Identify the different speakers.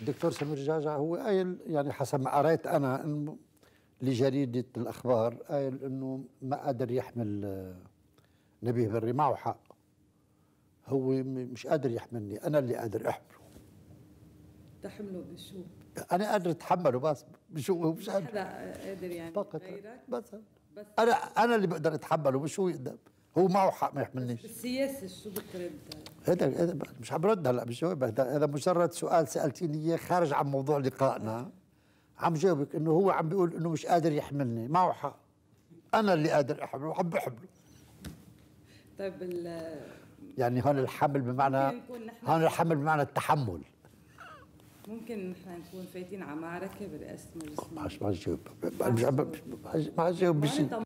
Speaker 1: الدكتور سمير جعجع هو قايل يعني حسب ما قريت انا انه لجريده الاخبار قايل انه ما قادر يحمل نبيه بري معه حق هو مش قادر يحملني انا اللي قادر احمله
Speaker 2: تحمله بشو؟
Speaker 1: انا قادر اتحمله بس بشو هو مش قادر حدا
Speaker 2: قادر يعني فقط بس,
Speaker 1: انا انا اللي بقدر اتحمله مش هو يقدر هو معه حق ما يحملنيش
Speaker 3: السياسه شو انت؟
Speaker 1: هذا هذا مش عم برد هلا مش هذا مجرد سؤال سالتيني اياه خارج عن موضوع لقائنا عم جاوبك انه هو عم بيقول انه مش قادر يحملني معه حق انا اللي قادر احمله وعم بحمله
Speaker 4: طيب ال
Speaker 1: يعني هون الحمل بمعنى هون الحمل بمعنى التحمل
Speaker 2: ممكن نحن نكون فايتين على معركه برئاسه مجلس ما
Speaker 3: عادش ما عادش
Speaker 1: ما عادش ما
Speaker 3: عادش